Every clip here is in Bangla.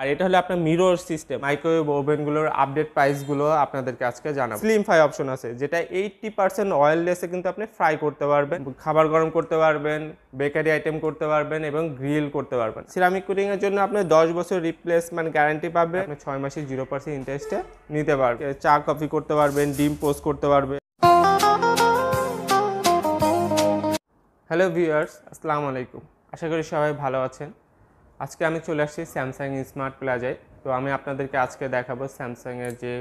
আর এটা হলো আপনার মিরর সিস্টেম মাইক্রোওয়েভ ওভেনগুলোর আপডেট প্রাইসগুলো আপনাদেরকে আজকে জানাবো স্লিম ফ্রাই অপশন আছে যেটা এইট্টি পার্সেন্ট অয়েললেসে কিন্তু আপনি ফ্রাই করতে পারবেন খাবার গরম করতে পারবেন বেকারি আইটেম করতে পারবেন এবং গ্রিল করতে পারবেন সিরামিক কুটিংয়ের জন্য আপনি দশ বছর রিপ্লেসমেন্ট গ্যারান্টি পাবেন আপনি ছয় মাসে জিরো পার্সেন্ট ইন্টারেস্টে নিতে পারবেন চা কফি করতে পারবেন ডিম পোস্ট করতে পারবেন হ্যালো ভিউয়ার্স আসসালামু আলাইকুম আশা করি সবাই ভালো আছেন আজকে আমি চলে আসছি স্যামসাং স্মার্ট প্লাজায় তো আমি আপনাদেরকে আজকে দেখাবো স্যামসাংয়ের যে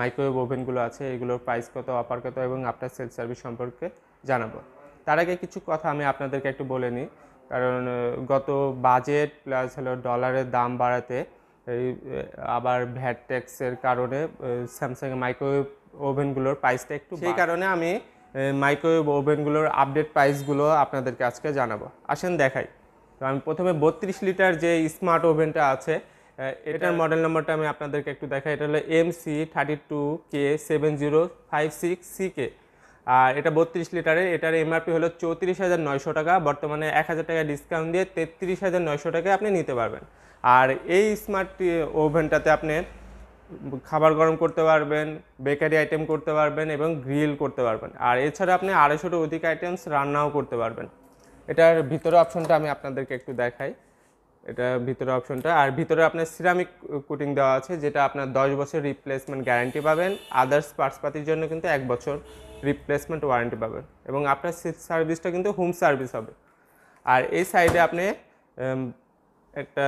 মাইক্রোওয়েভ ওভেনগুলো আছে এগুলোর প্রাইস কত অফার কত এবং আপনার সেল সার্ভিস সম্পর্কে জানাবো তার আগে কিছু কথা আমি আপনাদেরকে একটু বলে নিই কারণ গত বাজেট প্লাস হলো ডলারের দাম বাড়াতে এই আবার ভ্যাট ট্যাক্সের কারণে স্যামসাং মাইক্রোওয়েভ ওভেনগুলোর প্রাইসটা একটু সেই কারণে আমি মাইক্রোওয়েভ ওভেনগুলোর আপডেট প্রাইসগুলো আপনাদেরকে আজকে জানাবো আসেন দেখাই তো আমি প্রথমে বত্রিশ লিটার যে স্মার্ট ওভেনটা আছে এটার মডেল নম্বরটা আমি আপনাদেরকে একটু দেখাই এটা হলো M C thirty two K seven zero five six C K আর এটা বত্রিশ লিটারের এটার এমআরপি হলো চৌত্রিশ হাজার নয়শো টাকা বর্তমানে এক হাজার টাকা ডিসকাউন্ট দিয়ে তেত্রিশ হাজার নয়শো টাকায় আপনি নিতে পারবেন আর এই স্মার্ট ওভেনটাতে আপনি খাবার গরম করতে পারবেন বেকারি আইটেম করতে পারবেন এবং গ্রিল করতে পারবেন আর এছাড়া আপনি আড়াইশোটার অধিক আইটেমস রান্নাও করতে পারবেন এটার ভিতরে অপশনটা আমি আপনাদেরকে একটু দেখাই এটা ভিতরে অপশনটা আর ভিতরে আপনার সিরামিক কুটিং দেওয়া আছে যেটা আপনার দশ বছর রিপ্লেসমেন্ট গ্যারান্টি পাবেন আদার্স পার্টসপাতির জন্য কিন্তু এক বছর রিপ্লেসমেন্ট ওয়ারেন্টি পাবেন এবং আপনার সার্ভিসটা কিন্তু হোম সার্ভিস হবে আর এই সাইডে আপনি একটা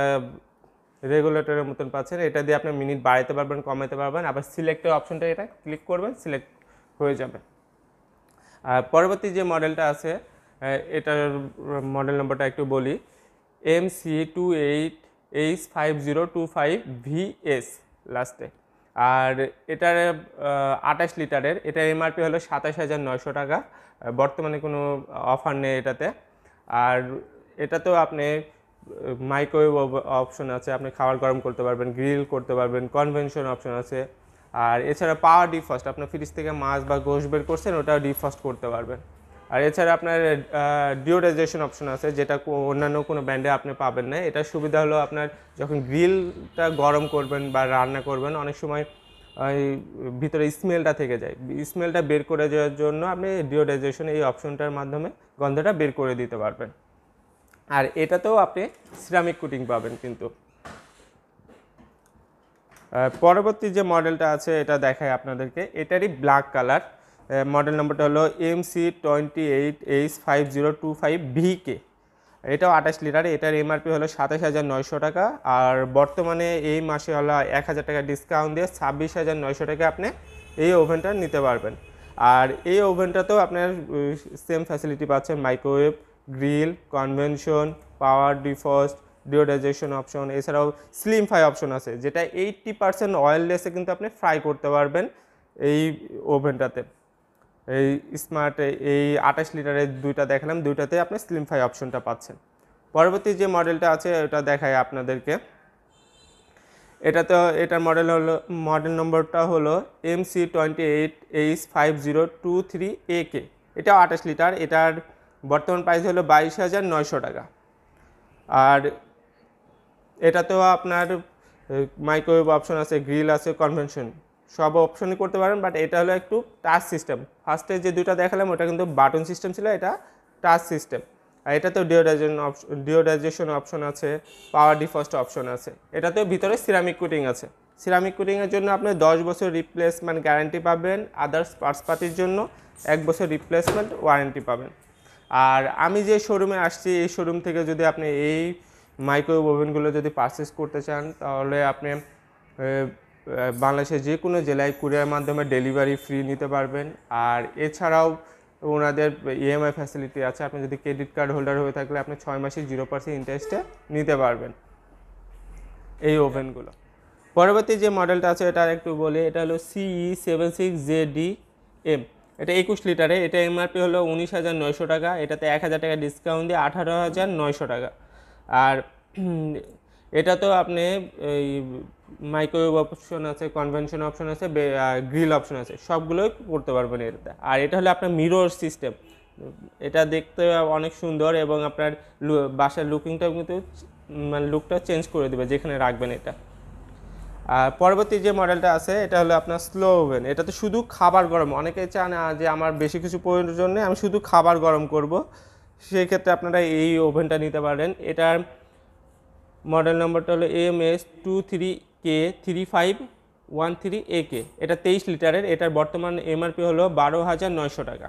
রেগুলেটরের মতন পাচ্ছেন এটা দিয়ে আপনি মিনিট বাড়াতে পারবেন কমাতে পারবেন আবার সিলেক্টের অপশনটা এটা ক্লিক করবেন সিলেক্ট হয়ে যাবে আর পরবর্তী যে মডেলটা আছে হ্যাঁ, এটার মডেল নম্বরটা একটু বলি M C two eight H five zero two five V S লাস্টে আর এটার আঠাশ লিটারের এটা এমআরপি হলো সাতাশ হাজার নয়শো টাকা বর্তমানে কোনো অফার নেই এটাতে আর এটাতেও আপনি মাইক্রোওয়েভ অপশন আছে আপনি খাবার গরম করতে পারবেন গ্রিল করতে পারবেন কনভেনশন অপশন আছে আর এছাড়া পাওয়ার ডিফস্ট আপনার ফ্রিজ থেকে মাছ বা গোশ বের করছেন ওটাও ডিফস্ট করতে পারবেন আর এছাড়া আপনার ডিওটাইজেশন অপশন আছে যেটা অন্যান্য কোনো ব্র্যান্ডে আপনি পাবেন না এটা সুবিধা হলো আপনার যখন গ্রিলটা গরম করবেন বা রান্না করবেন অনেক সময় ওই ভিতরে স্মেলটা থেকে যায় স্মেলটা বের করে দেওয়ার জন্য আপনি ডিওটাইজেশন এই অপশনটার মাধ্যমে গন্ধটা বের করে দিতে পারবেন আর এটাতেও আপনি সিরামিক কুটিং পাবেন কিন্তু পরবর্তী যে মডেলটা আছে এটা দেখায় আপনাদেরকে এটারই ব্ল্যাক কালার মডেল নম্বরটা হলো MC twenty eight H five zero two five VK এটাও আঠাশ লিটার এটার এমআরপি হলো সাতাশ হাজার নয়শো টাকা আর বর্তমানে এই মাসে হলো এক হাজার টাকা ডিসকাউন্ট দিয়ে ছাব্বিশ হাজার নয়শো টাকা আপনি এই ওভেনটা নিতে পারবেন আর এই ওভেনটাতেও আপনার সেম ফ্যাসিলিটি পাচ্ছেন microwave grill convention power defrost deodorisation option এছাড়াও স্লিম ফ্রাই অপশন আছে যেটা এইটটি পার্সেন্ট অয়েললেসে কিন্তু আপনি ফ্রাই করতে পারবেন এই ওভেনটাতে এই স্মার্ট এই আঠাশ লিটারের দুইটা দেখালাম দুইটাতে আপনি স্লিমফাই অপশনটা পাচ্ছেন পরবর্তী যে মডেলটা আছে ওটা দেখায় আপনাদেরকে এটা তো এটার মডেল হলো মডেল নম্বরটা হলো M C twenty eight H five zero two three A K এটাও আঠাশ লিটার এটার বর্তমান প্রাইস হলো বাইশ হাজার নয়শো টাকা আর এটাতেও আপনার মাইক্রোওয়েভ অপশন আছে গ্রিল আছে কনভেনশন সব অপশনই করতে পারেন বাট এটা হলো একটু টাচ সিস্টেম ফার্স্টে যে দুটা দেখালাম ওটা কিন্তু বাটন সিস্টেম ছিল এটা টাচ সিস্টেম আর এটা তো ডিওডাইজেশন ডিওডাইজেশন অপশন আছে পাওয়ার ডিফস্ট অপশন আছে এটাতেও ভিতরে সিরামিক কুটিং আছে সিরামিক কুটিংয়ের জন্য আপনি দশ বছর রিপ্লেসমেন্ট গ্যারান্টি পাবেন আদার্স পার্টস পার্টির জন্য এক বছর রিপ্লেসমেন্ট ওয়ারেন্টি পাবেন আর আমি যে শোরুমে আসছি এই শোরুম থেকে যদি আপনি এই মাইক্রোওয়েভ ওভেনগুলো যদি পারচেস করতে চান তাহলে আপনি বাংলাদেশের যে কোনো জেলায় কুরিয়ার মাধ্যমে ডেলিভারি ফ্রি নিতে পারবেন আর এছাড়াও ওনাদের ইএমআই e ফ্যাসিলিটি আছে আপনি যদি ক্রেডিট কার্ড হোল্ডার হয়ে থাকলে আপনি ছয় মাসে জিরো পার্সেন্ট ইন্টারেস্টে নিতে পারবেন এই ওভেনগুলো পরবর্তী যে মডেলটা আছে এটা একটু বলি এটা হলো CE seven six J D M এটা একুশ লিটারে এটা এমআরপি হলো উনিশ হাজার নয়শো টাকা এটাতে এক হাজার টাকা ডিসকাউন্ট দিয়ে আঠারো হাজার নয়শো টাকা আর এটা তো আপনি এই মাইক্রোওয়েভ অপশন আছে কনভেনশন অপশন আছে গ্রিল অপশন আছে সবগুলোই করতে পারবেন এটাতে আর এটা হলো আপনার মিরর সিস্টেম এটা দেখতে অনেক সুন্দর এবং আপনার বাসার লুকিংটাও কিন্তু মানে লুকটা চেঞ্জ করে দেবে যেখানে রাখবেন এটা আর পরবর্তী যে মডেলটা আছে এটা হলো আপনার স্লো ওভেন এটা তো শুধু খাবার গরম অনেকে চান যে আমার বেশি কিছু প্রয়োজন নেই আমি শুধু খাবার গরম করব সেক্ষেত্রে আপনারা এই ওভেনটা নিতে পারেন এটার মডেল নম্বরটা হলো M S two three K three five one three A K এটা তেইশ লিটারের এটার বর্তমান এমআরপি হলো বারো হাজার নয়শো টাকা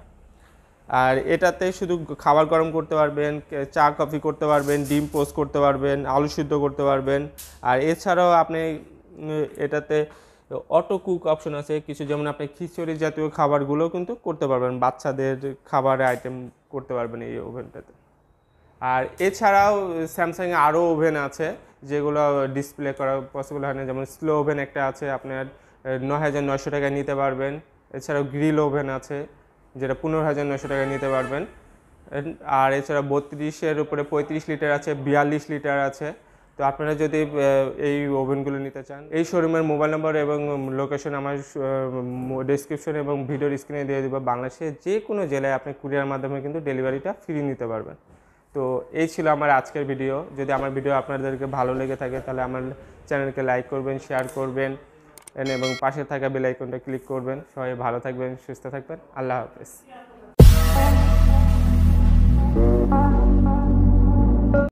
আর এটাতে শুধু খাবার গরম করতে পারবেন চা কফি করতে পারবেন ডিম পোস্ট করতে পারবেন আলু সিদ্ধ করতে পারবেন আর এছাড়াও আপনি এটাতে অটো কুক অপশন আছে কিছু যেমন আপনি খিচুড়ি জাতীয় খাবারগুলো কিন্তু করতে পারবেন বাচ্চাদের খাবারের আইটেম করতে পারবেন এই ওভেনটাতে আর এছাড়াও এ আরও ওভেন আছে যেগুলো ডিসপ্লে করা পসিবল হয় না যেমন স্লো ওভেন একটা আছে আপনার নয় হাজার নয়শো টাকায় নিতে পারবেন এছাড়াও গ্রিল ওভেন আছে যেটা পনেরো হাজার নয়শো টাকায় নিতে পারবেন আর এছাড়া বত্রিশের উপরে পঁয়ত্রিশ লিটার আছে বিয়াল্লিশ লিটার আছে তো আপনারা যদি এই ওভেনগুলো নিতে চান এই শোরুমের মোবাইল নাম্বার এবং লোকেশন আমার ডিসক্রিপশন এবং ভিডিওর স্ক্রিনে দিয়ে দেবো বাংলাদেশের যে কোনো জেলায় আপনি কুরিয়ার মাধ্যমে কিন্তু ডেলিভারিটা ফ্রি নিতে পারবেন তো এই ছিল আমার আজকের ভিডিও যদি আমার ভিডিও আপনাদেরকে ভালো লেগে থাকে তাহলে আমার চ্যানেলকে লাইক করবেন শেয়ার করবেন এবং পাশে থাকা বেলাইকনটা ক্লিক করবেন সবাই ভালো থাকবেন সুস্থ থাকবেন আল্লাহ হাফেজ